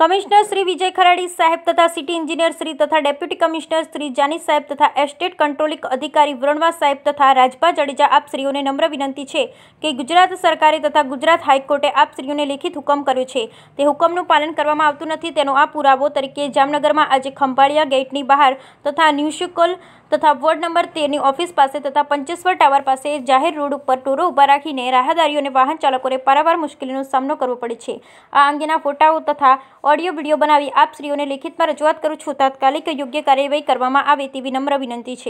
commissioner Shri વિજય ખરાડી સાહેબ તથા city engineer Shri તથા ડેપ્યુટી કમિશનર શ્રી જાની સાહેબ તથા એસ્ટેટ કંટ્રોલિંગ અધિકારી વરણવા સાહેબ તથા રાજભા જાડેજા આપ શ્રીઓને નમ્ર વિનંતી છે કે ગુજરાત સરકારે તથા ગુજરાત હાઈકોર્ટે આપ શ્રીઓને લેખિત હુકમ કર્યો છે તે હુકમનું પાલન કરવામાં આવતું નથી તેનો આ પુરાવો તરીકે જામનગરમાં આજે ખંભાળિયા ગેટની બહાર તથા ન્યુશિકોલ તથા વોર્ડ નંબર તેરની ઓફિસ પાસે તથા પંચેશ્વર ટાવર પાસે જાહેર રોડ ઉપર ટોરો ઊભા રાખીને રાહદારીઓને વાહન ચાલકોને પારાવાર મુશ્કેલીનો સામનો કરવો પડે છે આ અંગેના ફોટાઓ તથા ઓડિયો વિડીયો બનાવી આપશ્રીઓને લેખિતમાં રજૂઆત કરું છું તાત્કાલિક યોગ્ય કાર્યવાહી કરવામાં આવે તેવી નમ્ર વિનંતી છે